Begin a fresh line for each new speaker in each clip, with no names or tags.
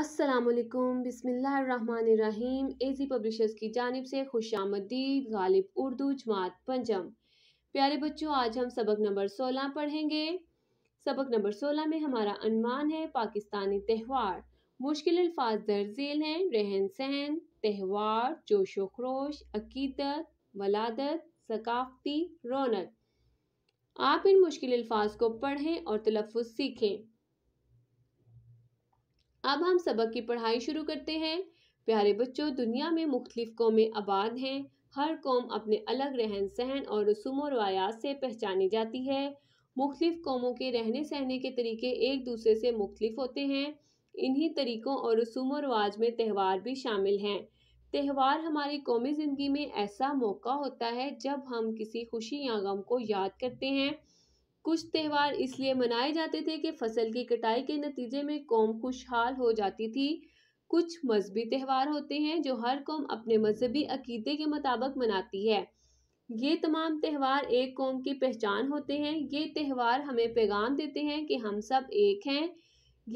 असलकम बसमीम सी पब्लिशर्स की जानब से खुश आमदीद गालिब उर्दू जमात पंजम प्यारे बच्चों आज हम सबक नंबर 16 पढ़ेंगे सबक नंबर 16 में हमारा अनुमान है पाकिस्तानी त्यौहार मुश्किल अल्फाज दर्जेल हैं रहन सहन त्यौहार जोश खरोश अकीदत वलादत सकाफती रौनक आप इन मुश्किल अल्फाज को पढ़ें और तलफ़ सीखें अब हम सबक की पढ़ाई शुरू करते हैं प्यारे बच्चों दुनिया में मुख्तलिफ कौमें आबाद हैं हर कौम अपने अलग रहन सहन और रसूम रवायात से पहचानी जाती है मुख्तलिफ कौमों के रहने सहने के तरीके एक दूसरे से मुख्तलिफ होते हैं इन्हीं तरीक़ों और रसूम व रवाज में त्यौहार भी शामिल हैं त्यौहार हमारी कौमी ज़िंदगी में ऐसा मौका होता है जब हम किसी खुशी या गम को याद करते हैं कुछ त्यौहार इसलिए मनाए जाते थे कि फसल की कटाई के नतीजे में कौम खुशहाल हो जाती थी कुछ मजहबी त्यौहार होते हैं जो हर कौम अपने मजहबी अकीदे के मुताबिक मनाती है ये तमाम त्यौहार एक कौम की पहचान होते हैं ये त्यौहार हमें पैगाम देते हैं कि हम सब एक हैं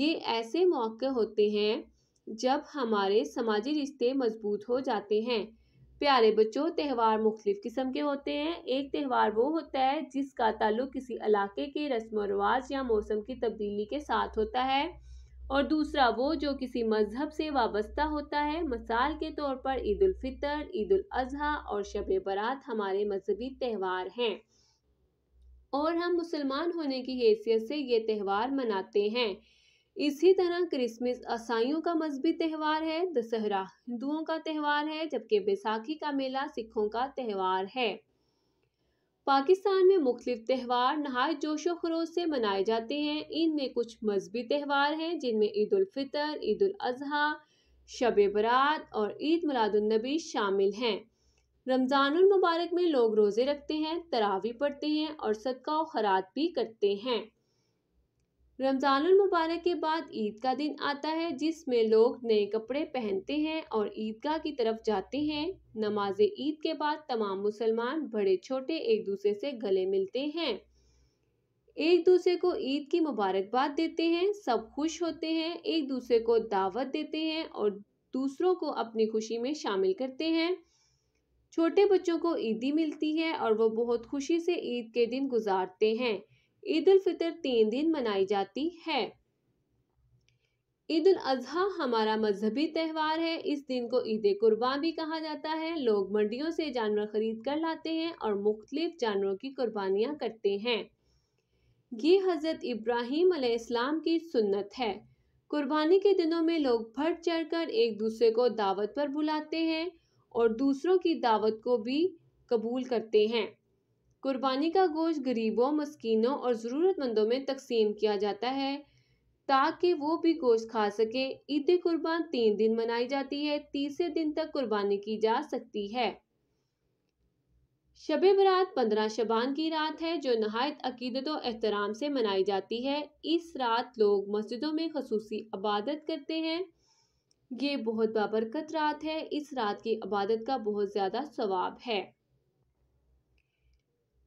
ये ऐसे मौके होते हैं जब हमारे समाजी रिश्ते मजबूत हो जाते हैं प्यारे बच्चों त्यौहार मुख्तलिफ़ किस्म के होते हैं एक त्यौहार वो होता है जिसका ताल्लुक किसी इलाके के रस्म रवाज या मौसम की तब्दीली के साथ होता है और दूसरा वो जो किसी मज़हब से वाबस्ता होता है मिसाल के तौर पर ईद फितर ईद अजहा और शब बरात हमारे मजहबी त्यौहार हैं और हम मुसलमान होने की हैसियत से ये त्यौहार मनाते हैं इसी तरह क्रिसमस ईसाइयों का मजहबी त्यौहार है दशहरा हिंदुओं का त्यौहार है जबकि बैसाखी का मेला सिखों का त्यौहार है पाकिस्तान में मुख्तलिफ त्यौहार नहाय जोश व से मनाए जाते हैं इनमें कुछ मजहबी त्यौहार हैं जिनमें ईद उलफ़ितर ईद अजहा शब बरात और ईद मिलादुलनबी शामिल हैं रमजानुल मुबारक में लोग रोज़े रखते हैं तरावी पढ़ते हैं और सदका व खरात भी करते हैं रमज़ान मुबारक के बाद ईद का दिन आता है जिसमें लोग नए कपड़े पहनते हैं और ईदगाह की तरफ जाते हैं नमाज ईद के बाद तमाम मुसलमान बड़े छोटे एक दूसरे से गले मिलते हैं एक दूसरे को ईद की मुबारकबाद देते हैं सब खुश होते हैं एक दूसरे को दावत देते हैं और दूसरों को अपनी खुशी में शामिल करते हैं छोटे बच्चों को ईदी मिलती है और वो बहुत खुशी से ईद के दिन गुजारते हैं ईद उल फितर तीन दिन मनाई जाती है ईद उल अजहा हमारा मजहबी त्यौहार है इस दिन को ईद कुर्बान भी कहा जाता है लोग मंडियों से जानवर खरीद कर लाते हैं और मुख्तलिफ जानवरों की कुर्बानियाँ करते हैं ये हज़रत इब्राहिम अलैहिस्सलाम की सुन्नत है कुर्बानी के दिनों में लोग बढ़ चढ़कर एक दूसरे को दावत पर बुलाते हैं और दूसरों की दावत को भी कबूल करते हैं कुर्बानी का गोश्त गरीबों मस्किनों और ज़रूरतमंदों में तकसीम किया जाता है ताकि वो भी गोश्त खा सकें ईद कुर्बान तीन दिन मनाई जाती है तीसरे दिन तक कुर्बानी की जा सकती है शब बरात पंद्रह शबान की रात है जो नहायत अकीदत और एहतराम से मनाई जाती है इस रात लोग मस्जिदों में खसूसी इबादत करते हैं ये बहुत बाबरकत रात है इस रात की इबादत का बहुत ज़्यादा सवाब है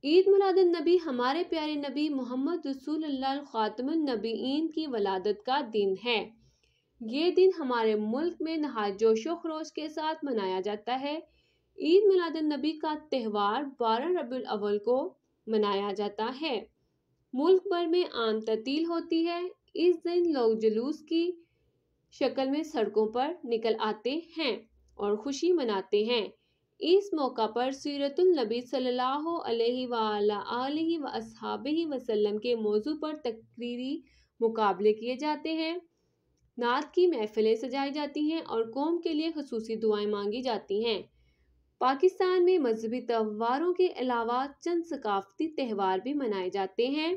ईद मुलादन नबी हमारे प्यारे नबी मोहम्मद रसूल ख़ातमनबीन की वलादत का दिन है ये दिन हमारे मुल्क में नहाय जोश खरोश के साथ मनाया जाता है ईद मिलाद नबी का त्यौहार बारह रबी अवल को मनाया जाता है मुल्क भर में आम ततील होती है इस दिन लोग जुलूस की शक्ल में सड़कों पर निकल आते हैं और खुशी मनाते हैं इस मौका पर सीरतुलनबी सल्लल्लाहु वसल्लम के मौजू पर तकरीरी मुकाबले किए जाते हैं नात की महफिलें सजाई जाती हैं और कौम के लिए खसूसी दुआएं मांगी जाती हैं पाकिस्तान में मजहबी त्यौहारों के अलावा चंद सकाफती त्यौहार भी मनाए जाते हैं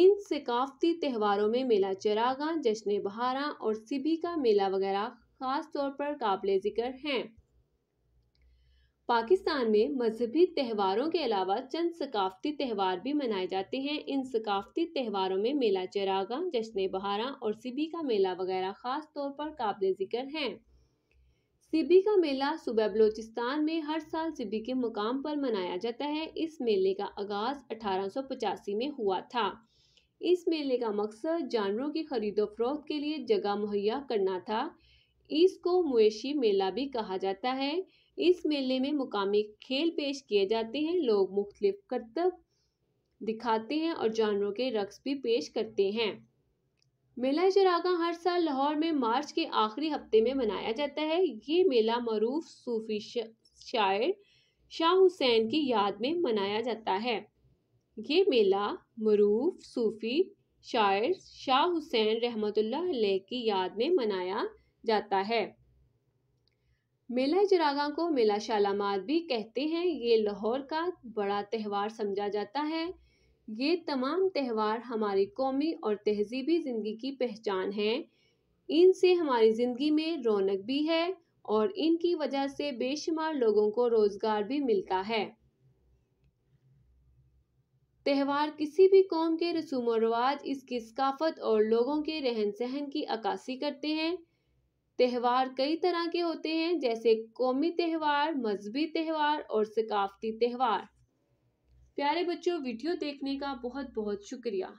इन सकाफती त्यौहारों में मेला चरागा जश्न बहारा और सिबी का मेला वगैरह ख़ास तौर पर काबिल ज़िक्र हैं पाकिस्तान में मजहबी त्यौहारों के अलावा चंद सकाफती त्यौहार भी मनाए जाते हैं इन सकाफती त्यौहारों में मेला चरागा जश्न बहारा और सिबी का मेला वगैरह ख़ास तौर पर काबिल ज़िक्र हैं सिबी का मेला सुबह बलोचिस्तान में हर साल सिबी के मुकाम पर मनाया जाता है इस मेले का आगाज़ अठारह में हुआ था इस मेले का मकसद जानवरों की खरीदो फरोख्त के लिए जगह मुहैया करना था इसको मवेशी मेला भी कहा जाता है इस मेले में मुकामी खेल पेश किए जाते हैं लोग मुख्तलिफ करतब दिखाते हैं और जानवरों के रक्स भी पेश करते हैं मेला चरागा हर साल लाहौर में मार्च के आखिरी हफ्ते में मनाया जाता है ये मेला मरूफ सूफी शायर शाह हुसैन की याद में मनाया जाता है ये मेला मरूफ सूफी शायर शाह हुसैन रहमतुल्लाह की याद में मनाया जाता है मेला जरागा को मेला शालामार भी कहते हैं ये लाहौर का बड़ा त्यौहार समझा जाता है ये तमाम त्यौहार हमारी कौमी और तहजीबी ज़िंदगी की पहचान हैं इनसे हमारी ज़िंदगी में रौनक भी है और इनकी वजह से बेशुमार लोगों को रोज़गार भी मिलता है त्यौहार किसी भी कौम के रसूम रवाज इसकी सकाफत और लोगों के रहन सहन की अक्सी करते हैं त्यौहार कई तरह के होते हैं जैसे कौमी त्यौहार मजहबी त्यौहार और सकाफती त्यौहार प्यारे बच्चों वीडियो देखने का बहुत बहुत शुक्रिया